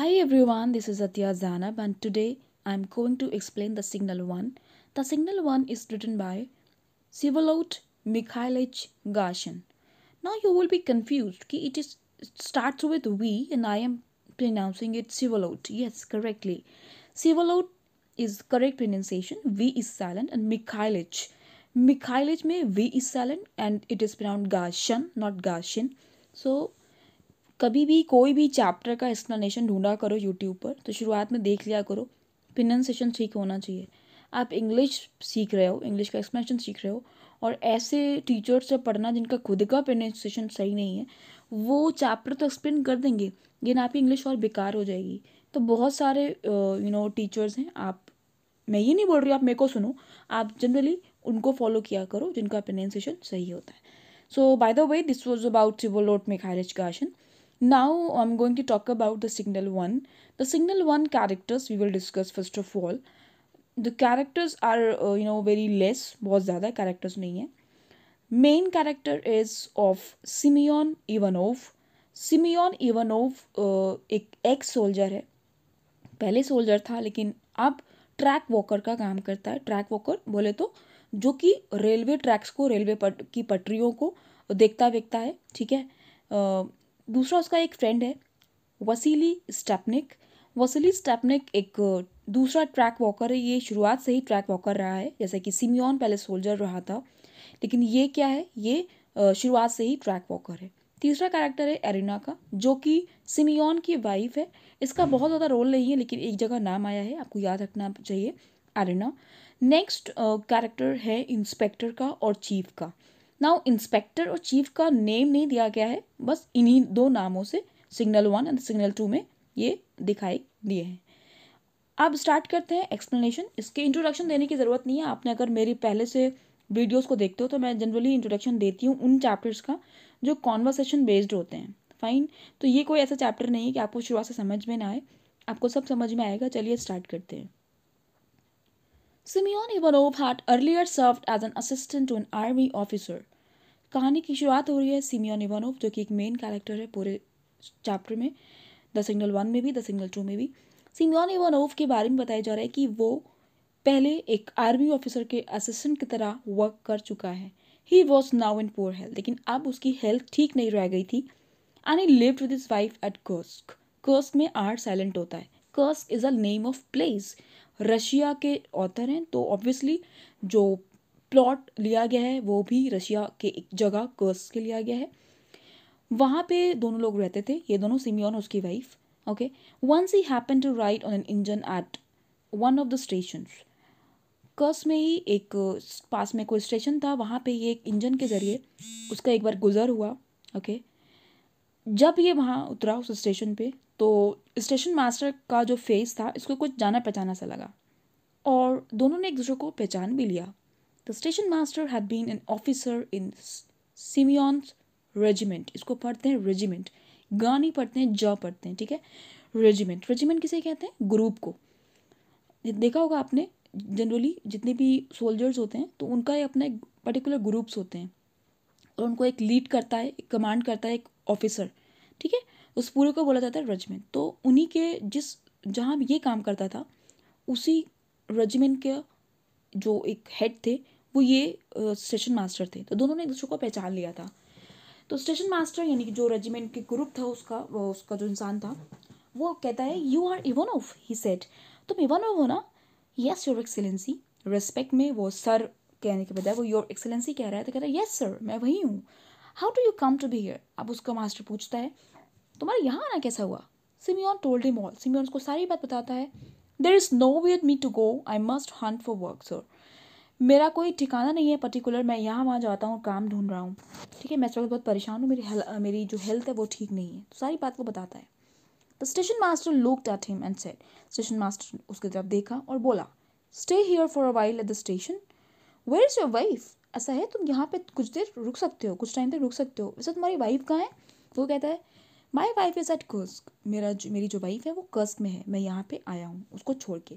Hi everyone, this is Atiya Zanab and today I am going to explain the signal 1. The signal 1 is written by Sivolot Mikhailich Gashin. Now you will be confused ki it is it starts with V and I am pronouncing it Sivolot. Yes, correctly. Sivolot is correct pronunciation. V is silent and Mikhailich. Mikhailich may V is silent and it is pronounced Gashin, not Gashin. So कभी भी कोई भी chapter का explanation ढूंढा करो YouTube पर तो शुरुआत में देख लिया करो प्रिनाउंसिएशन ठीक होना चाहिए आप इंग्लिश सीख रहे हो इंग्लिश का एक्सप्लेनेशन सीख रहे हो और ऐसे टीचर से पढ़ना जिनका खुद का प्रोनाउंसिएशन सही नहीं है वो चैप्टर तो एक्सप्लेन कर देंगे लेकिन आपकी इंग्लिश और बेकार हो जाएगी तो बहुत सारे यू नो टीचर्स हैं आप मैं ये नहीं बोल रही आप मेरे को सुनो आप जनरली उनको फॉलो किया करो जिनका प्रोनाउंसिएशन सही होता है so by the way this was about सिवोलोट मेखारिज का आशन Now I'm going to talk about the signal 1. The signal 1 characters we will discuss first of all. The characters are uh, you know very less bahut zyada characters nahi hai Main character is of Simeon Ivanov. Simeon Ivanov uh, ek ex soldier hai पहले soldier था लेकिन अब track walker का काम करता है track walker बोले तो जो कि रेलवे ट्रैक्स को रेलवे पट, की पटरियों को देखता देखता है ठीक है दूसरा उसका एक फ्रेंड है वसीली स्टेपनिक वसीली स्टेपनिक एक दूसरा ट्रैक वॉकर है ये शुरुआत से ही ट्रैक वॉकर रहा है जैसे कि सिमियन पहले सोल्जर रहा था लेकिन ये क्या है ये शुरुआत से ही ट्रैक वॉकर है तीसरा कैरेक्टर है एरिना का जो कि सिमियन की वाइफ है इसका बहुत ज़्यादा रोल नहीं है लेकिन एक जगह नाम आया है आपको याद रखना चाहिए एरिना नेक्स्ट कैरेक्टर है इंस्पेक्टर का और चीफ का नाउ इंस्पेक्टर और चीफ का नेम नहीं दिया गया है बस इन्हीं दो नामों से signal one and signal two में ये दिखाई दिए हैं अब स्टार्ट करते हैं एक्सप्लेनेशन इसके इंट्रोडक्शन देने की ज़रूरत नहीं है आपने अगर मेरी पहले से वीडियोस को देखते हो तो मैं जनरली इंट्रोडक्शन देती हूँ उन चैप्टर्स का जो कॉन्वर्सेशन बेस्ड होते हैं फाइन तो ये कोई ऐसा चैप्टर नहीं है कि आपको शुरुआत से समझ में ना आए आपको सब समझ में आएगा चलिए स्टार्ट करते हैं Semyon Ivanov had earlier served as an assistant to an army officer कहानी की शुरुआत हो रही है सिमियन इवानोव जो कि एक मेन कैरेक्टर है पूरे चैप्टर में द सिग्नल वन में भी द सिग्नल टू में भी सिमियन इवानोव के बारे में बताया जा रहा है कि वो पहले एक आर्मी ऑफिसर के असिस्टेंट की तरह वर्क कर चुका है he was now in poor health लेकिन अब उसकी हेल्थ ठीक नहीं रह गई थी and he lived with his wife at Kursk Kursk में आर साइलेंट होता है Kursk is a name of place Russia के ऑथर हैं तो ऑब्वियसली जो प्लॉट लिया गया है वो भी रशिया के एक जगह कर्स के लिया गया है वहाँ पे दोनों लोग रहते थे ये दोनों सिमियन और उसकी wife okay once he happen to ride on an engine at one of the station Kursk में ही एक पास में कोई स्टेशन था वहाँ पे ये एक इंजन के ज़रिए उसका एक बार गुजर हुआ ओके okay? जब ये वहाँ उतरा उस स्टेशन पे तो स्टेशन मास्टर का जो फेस था इसको कुछ जाना पहचाना सा लगा और दोनों ने एक दूसरे को पहचान भी लिया the station master had been an officer in Semyon's regiment इसको पढ़ते हैं रेजिमेंट गानी पढ़ते हैं जॉ पढ़ते हैं ठीक है रेजिमेंट रेजिमेंट किसे कहते हैं ग्रुप को देखा होगा आपने जनरली जितने भी सोल्जर्स होते हैं तो उनका ये अपना एक पर्टिकुलर ग्रुप्स होते हैं और उनको एक लीड करता है एक कमांड करता है एक ऑफिसर ठीक है उस पूरे को बोला जाता है रेजिमेंट तो उन्हीं के जिस जहाँ ये काम करता था उसी रेजिमेंट के जो एक हेड थे वो ये स्टेशन मास्टर थे तो दोनों ने एक दूसरे को पहचान लिया था तो स्टेशन मास्टर यानी कि जो रेजिमेंट के ग्रुप था उसका वो उसका जो इंसान था वो कहता है you are Ivanov he said तुम इवन ऑफ हो ना यस योर एक्सेलेंसी रेस्पेक्ट में वो सर कहने के बजाय वो योर एक्सेलेंसी कह रहा है तो कहता है यस सर मैं वही हूँ how do you come to be here अब उसका मास्टर पूछता है तुम्हारा तो यहाँ आना कैसा हुआ Semyon told him all Semyon उसको सारी बात बताता है there is no way me to go I must hunt for work sir मेरा कोई ठिकाना नहीं है पर्टिकुलर मैं यहाँ वहाँ जाता हूँ काम ढूंढ रहा हूँ ठीक है मैं इस वक्त बहुत परेशान हूँ मेरी मेरी जो हेल्थ है वो ठीक नहीं है तो सारी बात को बताता है the station master look at him and said station master उसकी तरफ देखा और बोला stay here for a while at the station where is your wife ऐसा है तुम यहाँ पे कुछ देर रुक सकते हो कुछ टाइम तक रुक सकते हो वैसे तुम्हारी वाइफ कहाँ है वो कहता है my wife is at Kursk मेरा जो मेरी जो वाइफ है वो कर्स्क में है मैं यहाँ पे आया हूँ उसको छोड़ के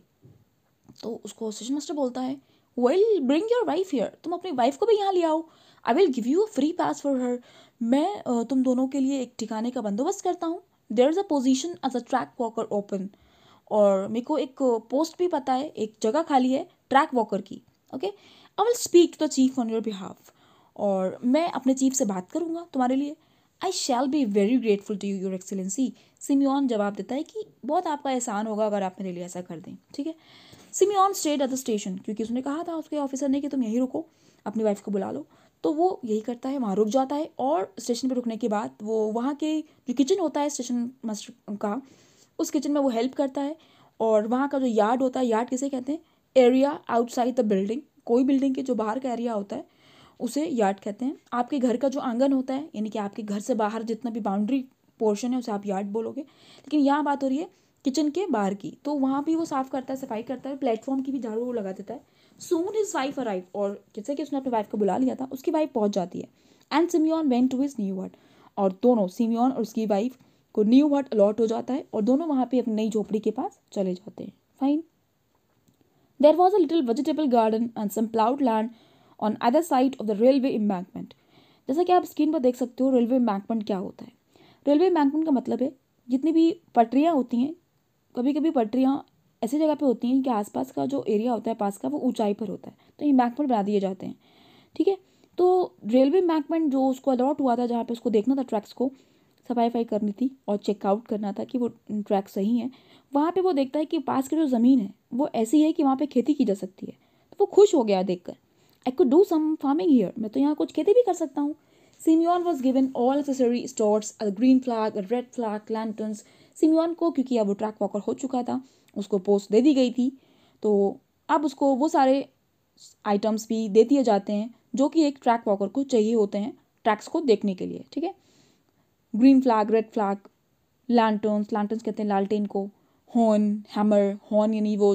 तो उसको स्टेशन मास्टर बोलता है well bring your wife here तुम अपनी वाइफ को भी यहाँ ले आओ I will give you a free pass for her मैं तुम दोनों के लिए एक ठिकाने का बंदोबस्त करता हूँ there is a position as a track walker open और मेरे को एक पोस्ट भी पता है एक जगह खाली है ट्रैक वॉकर की okay I will speak the chief on your behalf और मैं अपने चीफ से बात करूँगा तुम्हारे लिए I shall be very grateful to you your excellency Semyon जवाब देता है कि बहुत आपका एहसान होगा अगर आप मेरे लिए ऐसा कर दें ठीक है Semyon stayed at the station क्योंकि उसने कहा था उसके ऑफिसर ने कि तुम यहीं रुको अपनी वाइफ को बुला लो तो वो यही करता है वहाँ रुक जाता है और स्टेशन पर रुकने के बाद वो वहाँ के जो किचन होता है स्टेशन मास्टर का उस किचन में वो हेल्प करता है और वहाँ का जो यार्ड होता है यार्ड किसे कहते हैं एरिया आउटसाइड द बिल्डिंग कोई बिल्डिंग के जो बाहर का एरिया होता है उसे यार्ड कहते हैं आपके घर का जो आंगन होता है यानी कि आपके घर से बाहर जितना भी बाउंड्री पोर्शन है उसे आप यार्ड बोलोगे लेकिन यहाँ बात हो रही है किचन के बाहर की तो वहाँ भी वो साफ़ करता है सफाई करता है प्लेटफॉर्म की भी झाड़ू वो लगा देता है सोन इज़ वाइफ अराइव और जैसे कि उसने अपनी वाइफ को बुला लिया था उसकी वाइफ पहुँच जाती है and Semyon went to his new hut और दोनों सिमियन और उसकी वाइफ को न्यू हट अलॉट हो जाता है और दोनों वहाँ पर अपनी नई झोपड़ी के पास चले जाते हैं fine there was a little vegetable garden and some ploughed land on other side of the railway embankment जैसा कि आप स्क्रीन पर देख सकते हो रेलवे एम्बैंकमेंट क्या होता है रेलवे एम्बैंकमेंट का मतलब है जितनी भी पटरियाँ होती हैं कभी कभी पटरियाँ ऐसी जगह पे होती हैं कि आसपास का जो एरिया होता है पास का वो ऊंचाई पर होता है तो इम्बैंकमेंट बना दिए जाते हैं ठीक है तो रेलवे इम्बैंकमेंट जो उसको अलॉट हुआ था जहाँ पे उसको देखना था ट्रैक्स को सफाईफाई करनी थी और चेकआउट करना था कि वो ट्रैक सही है वहाँ पे वो देखता है कि पास की जो ज़मीन है वो ऐसी है कि वहाँ पे खेती की जा सकती है तो वो खुश हो गया देखकर I could do some farming here मैं तो यहाँ कुछ खेती भी कर सकता हूँ Semyon was given all necessary stores a green flag red flag lanterns Semyon को क्योंकि अब वो ट्रैक वॉकर हो चुका था उसको पोस्ट दे दी गई थी तो अब उसको वो सारे आइटम्स भी दे दिए जाते हैं जो कि एक ट्रैक वॉकर को चाहिए होते हैं ट्रैक्स को देखने के लिए ठीक है green flag red flag lanterns lanterns कहते हैं लालटेन को हॉर्न हैमर हॉर्न यानी वो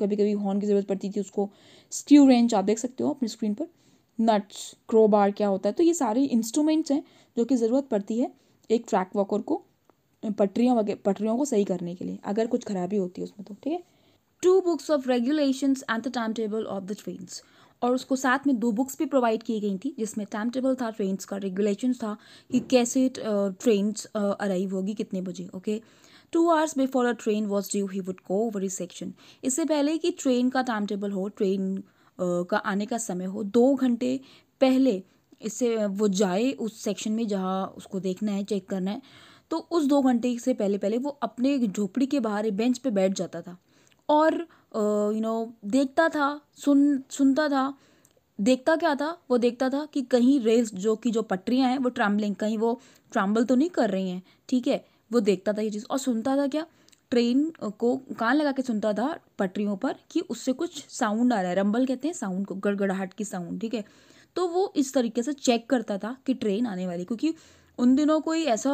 कभी कभी हॉर्न की ज़रूरत पड़ती थी उसको स्क्यू रेंज आप देख सकते हो अपनी स्क्रीन पर नट्स क्रोबार क्या होता है तो ये सारे इंस्ट्रूमेंट्स हैं जो कि ज़रूरत पड़ती है एक ट्रैक वॉकर को पटरियों वगैरह पटरियों को सही करने के लिए अगर कुछ खराबी होती है उसमें तो ठीक है two books of regulation and the timetable of the trains और उसको साथ में दो बुक्स भी प्रोवाइड की गई थी जिसमें टाइम टेबल था ट्रेन्स का रेगुलेशन था कि कैसे ट्रेन्स अराइव होगी कितने बजे okay okay? Two hours before a train was due he would go over his section इससे पहले कि ट्रेन का टाइम टेबल हो ट्रेन का आने का समय हो दो घंटे पहले इससे वो जाए उस सेक्शन में जहाँ उसको देखना है चेक करना है तो उस दो घंटे से पहले पहले वो अपने झोपड़ी के बाहर बेंच पे बैठ जाता था और यू नो देखता था सुन सुनता था देखता क्या था वो देखता था कि कहीं रेल्स जो कि जो पटरियाँ हैं वो ट्रैम्बलिंग कहीं वो ट्रैम्बल तो नहीं कर रही हैं ठीक है वो देखता था ये चीज़ और सुनता था क्या ट्रेन को कान लगा के सुनता था पटरियों पर कि उससे कुछ साउंड आ रहा है रंबल कहते हैं साउंड को गड़गड़ाहट की साउंड ठीक है तो वो इस तरीके से चेक करता था कि ट्रेन आने वाली क्योंकि उन दिनों कोई ऐसा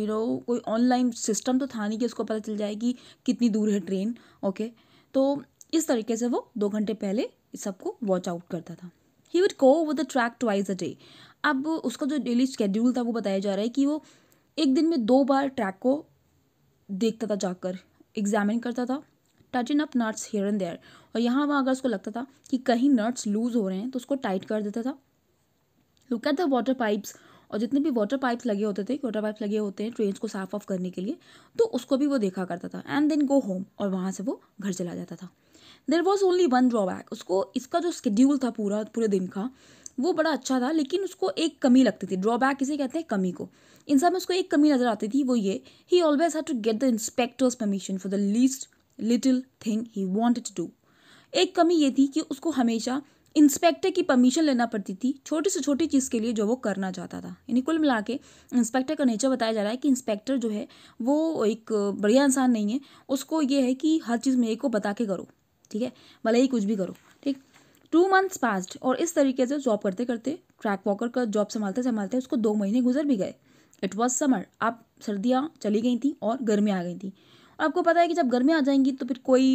यू नो कोई ऑनलाइन सिस्टम तो था नहीं कि उसको पता चल जाए कि कितनी दूर है ट्रेन ओके तो इस तरीके से वो दो घंटे पहले सबको वॉच आउट करता था he would go over the track twice a day अब उसका जो डेली स्केड्यूल था वो बताया जा रहा है कि वो एक दिन में दो बार ट्रैक को देखता था जाकर एग्जामिन करता था touching up nuts here and there और यहाँ वहाँ अगर उसको लगता था कि कहीं नट्स लूज़ हो रहे हैं तो उसको टाइट कर देता था look at the water pipes और जितने भी वाटर पाइप्स लगे होते थे वाटर पाइप्स लगे होते हैं ट्रेन को साफ ऑफ करने के लिए तो उसको भी वो देखा करता था एंड देन गो होम और वहाँ से वो घर चला जाता था there was only one drawback उसको इसका जो स्केड्यूल था पूरा पूरे दिन का वो बड़ा अच्छा था लेकिन उसको एक कमी लगती थी ड्रॉबैक इसे कहते हैं कमी को इन सब में उसको एक कमी नज़र आती थी वो ये he always had to get the inspector's permission for the least little thing he wanted to do एक कमी ये थी कि उसको हमेशा इंस्पेक्टर की परमिशन लेना पड़ती थी छोटी से छोटी चीज़ के लिए जो वो करना चाहता था यानी कुल मिला के इंस्पेक्टर का नेचर बताया जा रहा है कि इंस्पेक्टर जो है वो एक बढ़िया इंसान नहीं है उसको ये है कि हर चीज़ मेरे को बता के करो ठीक है भले ही कुछ भी करो ठीक टू मंथ्स पास्ट और इस तरीके से जॉब करते करते ट्रैक वॉकर का जॉब संभालते संभालते उसको दो महीने गुजर भी गए इट वॉज समर आप सर्दियाँ चली गई थी और गर्मियाँ आ गई थी और आपको पता है कि जब गर्मी आ जाएंगी तो फिर कोई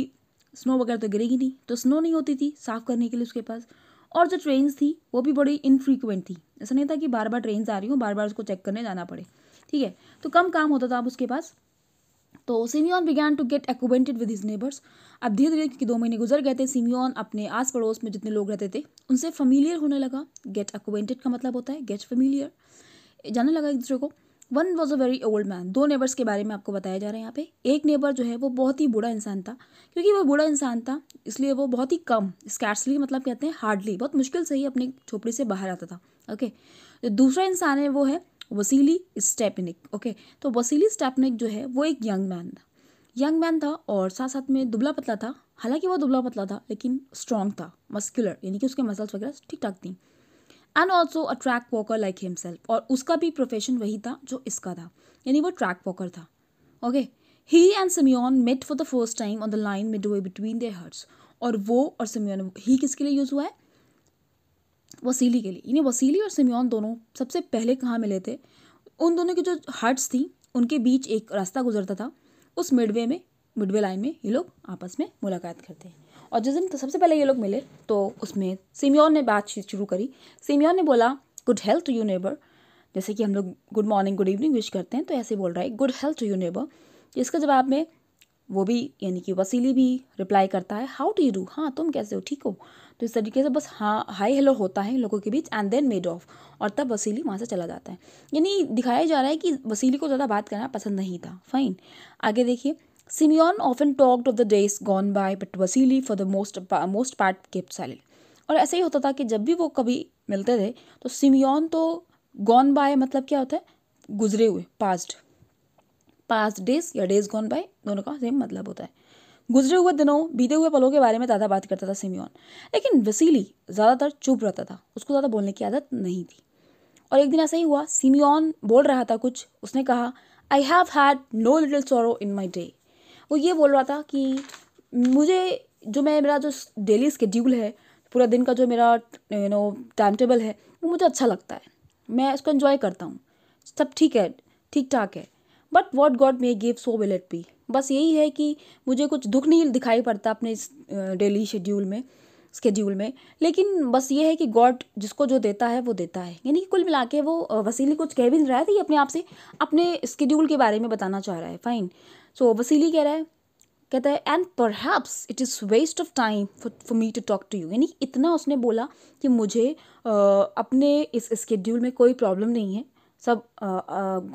स्नो वगैरह तो गिरेगी नहीं तो स्नो नहीं होती थी साफ़ करने के लिए उसके पास और जो ट्रेन्स थी वो भी बड़ी इनफ्रीक्वेंट थी ऐसा नहीं था कि बार बार ट्रेन्स आ रही हूँ बार बार उसको चेक करने जाना पड़े ठीक है तो कम काम होता था अब उसके पास तो Semyon began to get acquainted with his neighbours अब धीरे धीरे क्योंकि दो महीने गुजर गए थे सीमियन अपने आस पड़ोस में जितने लोग रहते थे उनसे फमीलियर होने लगा गेट एक्वेंटेड का मतलब होता है गेट फमीलियर जाने लगा एक दूसरे को one was a very old man दो नेबर्स के बारे में आपको बताया जा रहा है यहाँ पे एक नेबर जो है वो बहुत ही बुरा इंसान था क्योंकि वो बुरा इंसान था इसलिए वो बहुत ही कम स्कैट्सली मतलब कहते हैं हार्डली बहुत मुश्किल से ही अपनी झोपड़ी से बाहर आता था ओके जो दूसरा इंसान है वो है वसीली स्टेपनिक ओके तो वसीली स्टेपनिक जो है वो एक यंग मैन था यंग मैन था और साथ साथ में दुबला पतला था हालांकि वो दुबला पतला था लेकिन स्ट्रॉन्ग था मस्कुलर यानी कि उसके मसल्स वगैरह ठीक ठाक थी and also a track walker like himself और उसका भी प्रोफेशन वही था जो इसका था यानी वो ट्रैक वॉकर था okay he and Semyon met for the first time on the line midway between their huts और वो और सिमियन ही किसके लिए यूज़ हुआ है वसीली के लिए यानी वसीली और सिमियन दोनों सबसे पहले कहाँ मिले थे उन दोनों की जो हर्ट्स थी उनके बीच एक रास्ता गुजरता था उस मिडवे में मिडवे लाइन में ये लोग आपस में मुलाकात करते हैं और जिस दिन सबसे पहले ये लोग मिले तो उसमें सीमियोन ने बातचीत शुरू करी सीमियोन ने बोला good health to you neighbour जैसे कि हम लोग good morning good evening wish करते हैं तो ऐसे बोल रहा है good health to you neighbour इसके जवाब में वो भी यानी कि वसीली भी रिप्लाई करता है हाउ डू यू डू हाँ तुम कैसे हो ठीक हो तो इस तरीके से बस हाँ हाई हेलो होता है लोगों के बीच एंड देन मेड ऑफ और तब वसीली वहाँ से चला जाता है यानी दिखाया जा रहा है कि वसीली को ज़्यादा बात करना पसंद नहीं था फाइन आगे देखिए Simeon often talked of the days gone by, but Vasily for the most most part kept silent. और ऐसे ही होता था कि जब भी वो कभी मिलते थे तो सिमियन तो गॉन बाय मतलब क्या होता है गुजरे हुए पास्ट पास्ट डेज या डेज गॉन बाय दोनों का सेम मतलब होता है गुजरे हुए दिनों बीते हुए पलों के बारे में ज़्यादा बात करता था सिमियन लेकिन वसीली ज़्यादातर चुप रहता था उसको ज़्यादा बोलने की आदत नहीं थी और एक दिन ऐसा ही हुआ सिमियन बोल रहा था कुछ उसने कहा I have had no little sorrow in my day वो ये बोल रहा था कि मुझे जो मैं मेरा जो डेली स्केड्यूल है पूरा दिन का जो मेरा यू नो टाइम टेबल है वो मुझे अच्छा लगता है मैं इसको इन्जॉय करता हूँ सब ठीक है ठीक ठाक है but what God may give so will it be बस यही है कि मुझे कुछ दुख नहीं दिखाई पड़ता अपने इस डेली शेड्यूल में स्केड्यूल में लेकिन बस ये है कि गॉड जिसको जो देता है वो देता है यानी कि कुल मिला के वो वसीली कुछ कह भी नहीं रहा था तो ये अपने आप से अपने स्केड्यूल के बारे में बताना चाह रहा है फाइन सो so, वसीली कह रहा है कहता है and perhaps it is waste of time for me to talk to you यानी इतना उसने बोला कि मुझे आ, अपने इस स्केड्यूल में कोई प्रॉब्लम नहीं है सब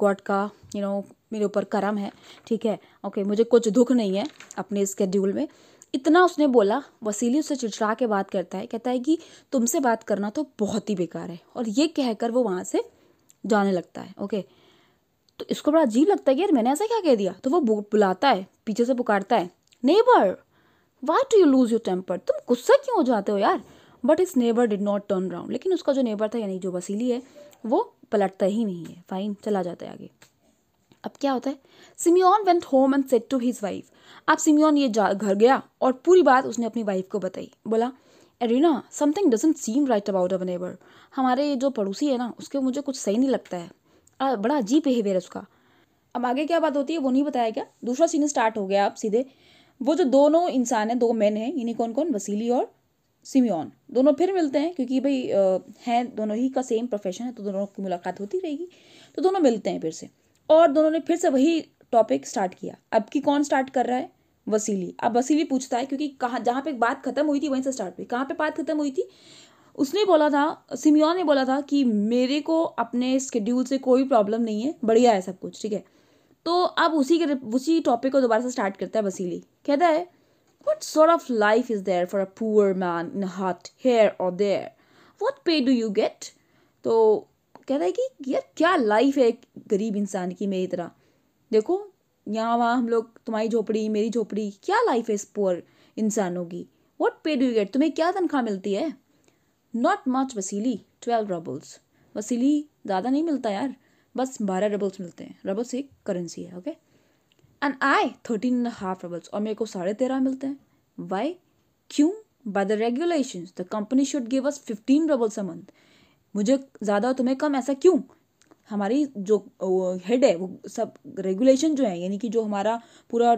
गॉड का यू you नो know, मेरे ऊपर करम है ठीक है ओके okay, मुझे कुछ दुख नहीं है अपने स्केड्यूल में इतना उसने बोला वसीली उससे चिड़चिड़ा के बात करता है कहता है कि तुमसे बात करना तो बहुत ही बेकार है और ये कहकर वो वहाँ से जाने लगता है ओके तो इसको बड़ा अजीब लगता है कि यार मैंने ऐसा क्या कह दिया तो वो बुलाता है पीछे से पुकारता है neighbour why do you lose your temper तुम गुस्सा क्यों हो जाते हो यार but this neighbour did not turn round लेकिन उसका जो नेबर था यानी जो वसीली है वो पलटता ही नहीं है फाइन चला जाता है आगे अब क्या होता है Semyon went home and said to his wife अब सिमियोन ये घर गया और पूरी बात उसने अपनी वाइफ को बताई बोला Arina something doesn't seem right about our neighbour हमारे जो पड़ोसी है ना उसके मुझे कुछ सही नहीं लगता है आ, बड़ा अजीब बिहेवियर है उसका अब आगे क्या बात होती है वो नहीं बताया क्या दूसरा सीन स्टार्ट हो गया अब सीधे वो जो दोनों इंसान हैं दो मैन हैं इन्हीं कौन कौन वसीली और सिमियोन दोनों फिर मिलते हैं क्योंकि भाई हैं दोनों ही का सेम प्रोफेशन है तो दोनों की मुलाकात होती रहेगी तो दोनों मिलते हैं फिर से और दोनों ने फिर से वही टॉपिक स्टार्ट किया अब की कौन स्टार्ट कर रहा है वसीली अब वसीली पूछता है क्योंकि कहाँ जहाँ पे बात खत्म हुई थी वहीं से स्टार्ट हुई कहाँ पे बात खत्म हुई थी उसने बोला था सिमियन ने बोला था कि मेरे को अपने स्केड्यूल से कोई प्रॉब्लम नहीं है बढ़िया है सब कुछ ठीक है तो अब उसी के उसी टॉपिक को दोबारा से स्टार्ट करता है वसीली कहता है what sort of life is there for a poor man in a here और there what pay do you get तो कहता है कि यार क्या लाइफ है एक गरीब इंसान की मेरी तरह देखो यहाँ वहाँ हम लोग तुम्हारी झोपड़ी मेरी झोपड़ी क्या लाइफ है इस पुअर इंसानों की वॉट पे डू गेट तुम्हें क्या तनख्वाह मिलती है not much Vasily twelve roubles Vasily ज़्यादा नहीं मिलता यार बस बारह रबल्स मिलते हैं रबल्स एक करेंसी है okay and I thirteen and half roubles और मेरे को साढ़े तेरह मिलते हैं वाई क्यों by the regulation the company should give us fifteen roubles a month मुझे ज़्यादा और तुम्हें कम ऐसा क्यों हमारी जो हेड है वो सब रेगुलेशन जो है यानी कि जो हमारा पूरा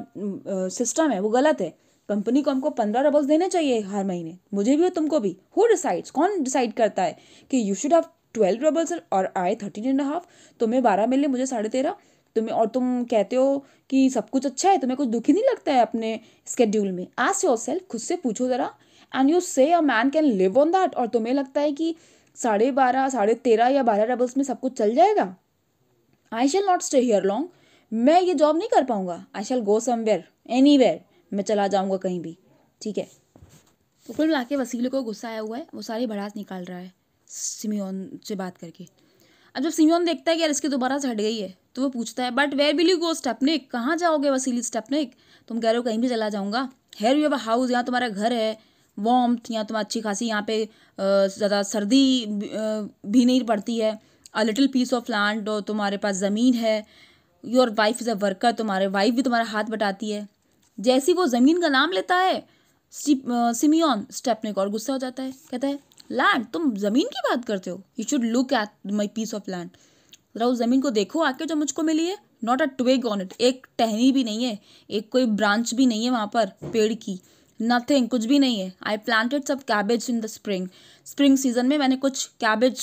सिस्टम है वो गलत है कंपनी को हमको पंद्रह रबल्स देने चाहिए हर महीने मुझे भी और तुमको भी हु डिसाइड्स कौन डिसाइड करता है कि you should have twelve roubles और आए थर्टीन एंड हाफ तुम्हें बारह मिले मुझे साढ़े तेरह तुम्हें और तुम कहते हो कि सब कुछ अच्छा है तुम्हें कुछ दुखी नहीं लगता है अपने स्केड्यूल में आस योर सेल्फ खुद से पूछो ज़रा and you say a man can live on that और तुम्हें लगता है कि साढ़े बारह साढ़े तेरह या बारह डबल्स में सब कुछ चल जाएगा I shall not stay here long मैं ये जॉब नहीं कर पाऊँगा I shall go somewhere anywhere मैं चला जाऊँगा कहीं भी ठीक है तो कुल मिला के वसीले को गुस्सा आया हुआ है वो सारी भड़ास निकाल रहा है सिमियोन से बात करके अब जब सिमियोन देखता है कि यार इसके दोबारा से हट गई है तो वो पूछता है but where will you go Stepanich कहाँ जाओगे वसीली स्टेपनिक तुम कह रहे हो कहीं भी चला जाऊँगा हेयर यू हैव हाउस यहाँ तुम्हारा घर है वॉम या तो अच्छी खासी यहाँ पे ज़्यादा सर्दी भी नहीं पड़ती है a little piece of land तुम्हारे पास ज़मीन है your wife is a worker तुम्हारे वाइफ भी तुम्हारा हाथ बटाती है जैसी वो ज़मीन का नाम लेता है सिमियन स्टेपनिक और गुस्सा हो जाता है कहता है लैंड तुम ज़मीन की बात करते हो you should look at my piece of land ज़रा उस ज़मीन को देखो आके जो मुझको मिली है not a twig on it एक टहनी भी नहीं है एक कोई ब्रांच भी नहीं है वहाँ पर पेड़ की नथिंग कुछ भी नहीं है I planted some cabbage in the spring spring season में मैंने कुछ कैबेज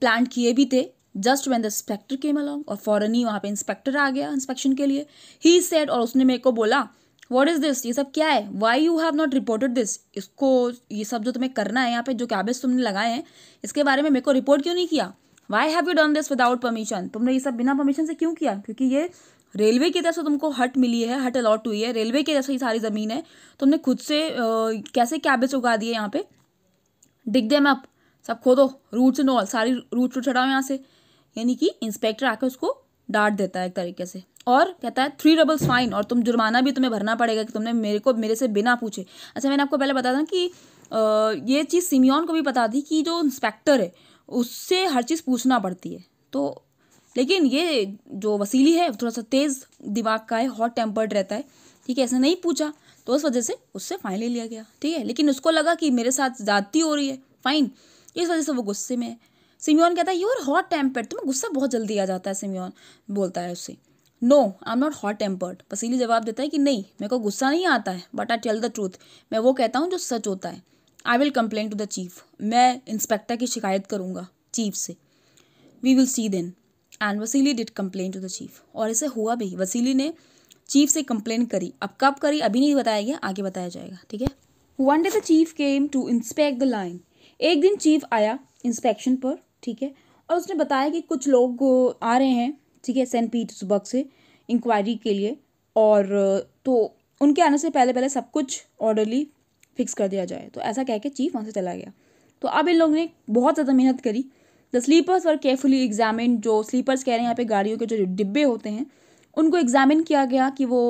प्लांट किए भी थे just when the inspector came along और फॉरन ही वहाँ पे इंस्पेक्टर आ गया इंस्पेक्शन के लिए ही सेड और उसने मेरे को बोला वॉट इज़ दिस ये सब क्या है why you have not reported this इसको ये सब जो तुम्हें करना है यहाँ पे जो कैबेज तुमने लगाए हैं इसके बारे में मेरे को रिपोर्ट क्यों नहीं किया why have you done this without permission तुमने ये सब बिना परमिशन से क्यों किया क्योंकि ये रेलवे की तरफ से तुमको हट मिली है हट अलॉट हुई है रेलवे की तरफ से ही सारी ज़मीन है तुमने खुद से आ, कैसे कैबेज उगा दिए यहाँ पे डिग मैं आप सब खोदो रूट्स एंड ऑल सारी रूट रूट तो चढ़ाओ यहाँ से यानी कि इंस्पेक्टर आकर उसको डांट देता है एक तरीके से और कहता है थ्री डबल्स फाइन और तुम जुर्माना भी तुम्हें भरना पड़ेगा कि तुमने मेरे को मेरे से बिना पूछे अच्छा मैंने आपको पहले बताया था कि आ, ये चीज़ सिमियन को भी पता थी कि जो इंस्पेक्टर है उससे हर चीज़ पूछना पड़ती है तो लेकिन ये जो वसीली है थोड़ा सा तेज़ दिमाग का है हॉट टेम्पर्ड रहता है ठीक है ऐसे नहीं पूछा तो उस वजह से उससे फाइन ले लिया गया ठीक है लेकिन उसको लगा कि मेरे साथ ज़्यादती हो रही है फाइन इस वजह से वो गुस्से में है सिमियन कहता है यू आर हॉट टेम्पर्ड तुम्हें गुस्सा बहुत जल्दी आ जाता है सिमियन बोलता है उससे no I am not hot tempered Vasily जवाब देता है कि नहीं मेरे को गुस्सा नहीं आता है but I tell the truth मैं वो कहता हूँ जो सच होता है I will complain to the chief मैं इंस्पेक्टर की शिकायत करूँगा चीफ से we will see then and Vasily did complain to the chief और ऐसे हुआ भी वसीली ने चीफ से कंप्लेन करी अब कब करी अभी नहीं बताया गया आगे बताया जाएगा ठीक है one day the chief came to inspect the line एक दिन चीफ आया इंस्पेक्शन पर ठीक है और उसने बताया कि कुछ लोग आ रहे हैं ठीक है सेंट पीटर्सबर्ग से इंक्वायरी के लिए और तो उनके आने से पहले पहले सब कुछ ऑर्डरली फिक्स कर दिया जाए तो ऐसा कह के चीफ वहाँ से चला गया तो अब इन लोगों ने बहुत ज़्यादा मेहनत करी the sleepers were carefully examine जो स्लीपर्स कह रहे हैं यहाँ पे गाड़ियों के जो डिब्बे होते हैं उनको एग्जामिन किया गया कि वो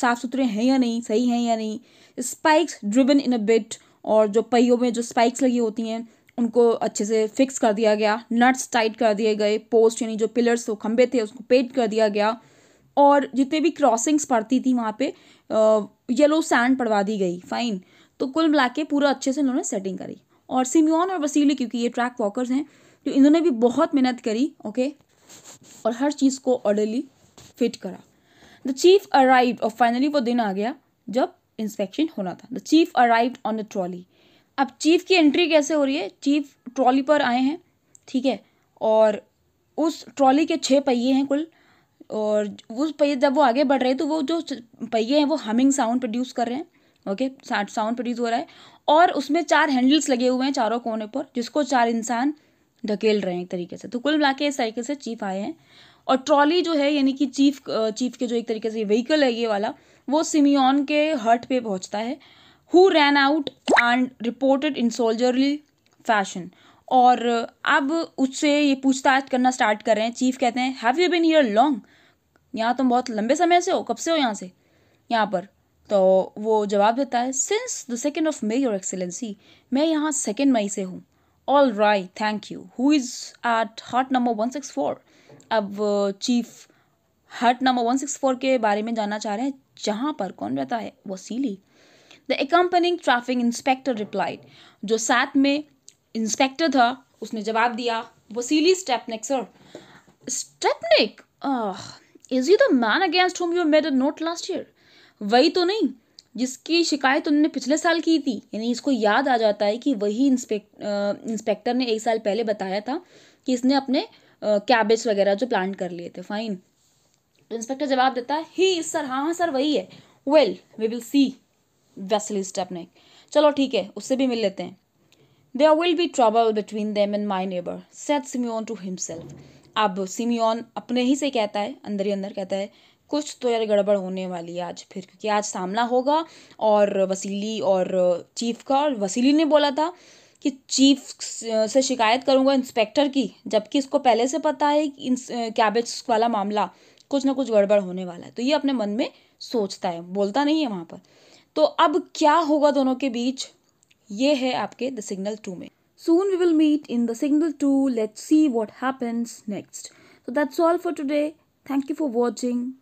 साफ़ सुथरे हैं या नहीं सही हैं या नहीं स्पाइक्स ड्रिबन इन अ बिट और जो पहियों में जो स्पाइक्स लगी होती हैं उनको अच्छे से फिक्स कर दिया गया नट्स टाइट कर दिए गए पोस्ट यानी जो पिलर्स वो खंबे थे उसको पेंट कर दिया गया और जितने भी क्रॉसिंग्स पड़ती थी वहाँ पे येलो सैंड पड़वा दी गई फाइन तो कुल मिला के पूरा अच्छे से उन्होंने सेटिंग करी और सिमियन और वसीली क्योंकि ये ट्रैक वॉकर्स हैं तो इन्होंने भी बहुत मेहनत करी ओके और हर चीज़ को ऑर्डरली फिट करा द चीफ अराइव और फाइनली वो दिन आ गया जब इंस्पेक्शन होना था the chief arrive on the trolley अब चीफ की एंट्री कैसे हो रही है चीफ ट्रॉली पर आए हैं ठीक है और उस ट्रॉली के छः पहिए हैं कुल और उस पहिए जब वो आगे बढ़ रहे हैं तो वो जो पहिए हैं वो हमिंग साउंड प्रोड्यूस कर रहे हैं ओके साउंड प्रोड्यूस हो रहा है और उसमें चार हैंडल्स लगे हुए हैं चारों कोने पर जिसको चार इंसान धकेल रहे हैं एक तरीके से तो कुल मिला के इस तरीके से चीफ आए हैं और ट्रॉली जो है यानी कि चीफ चीफ के जो एक तरीके से व्हीकल है ये वाला वो सिमियन के हट पे पहुंचता है who ran out and reported in soldierly fashion और अब उससे ये पूछताछ करना स्टार्ट कर रहे हैं चीफ कहते हैं have you been here long यहाँ तुम बहुत लंबे समय से हो कब से हो यहाँ से यहाँ पर तो वो जवाब देता है since the second of May your excellency मैं यहाँ सेकेंड मई से हूँ all right thank you who is at hut number one six four अब chief hut number one six four के बारे में जानना चाह रहे हैं जहाँ पर कौन रहता है Vasily the accompanying traffic inspector replied जो साथ में इंस्पेक्टर था उसने जवाब दिया Vasily Stepnik sir Stepnik is you the man against whom you made a note last year वही तो नहीं जिसकी शिकायत उन्होंने पिछले साल की थी यानी इसको याद आ जाता है कि वही इंस्पेक्ट इंस्पेक्टर ने एक साल पहले बताया था कि इसने अपने कैबेज वगैरह जो प्लांट कर लिए थे फाइन तो इंस्पेक्टर जवाब देता है ही सर हाँ हाँ सर वही है well we will see Vasil Stepnek चलो ठीक है उससे भी मिल लेते हैं there will be trouble between them and my neighbour said Simeon to himself अब सिमियोन अपने ही से कहता है अंदर ही अंदर कहता है कुछ तो यार गड़बड़ होने वाली है आज फिर क्योंकि आज सामना होगा और वसीली और चीफ का और वसीली ने बोला था कि चीफ से शिकायत करूंगा इंस्पेक्टर की जबकि इसको पहले से पता है कि कैबेज वाला मामला कुछ ना कुछ गड़बड़ होने वाला है तो ये अपने मन में सोचता है बोलता नहीं है वहाँ पर तो अब क्या होगा दोनों के बीच ये है आपके द सिग्नल टू में soon we will meet in the signal two let see what happens next so that's all for today thank you for watching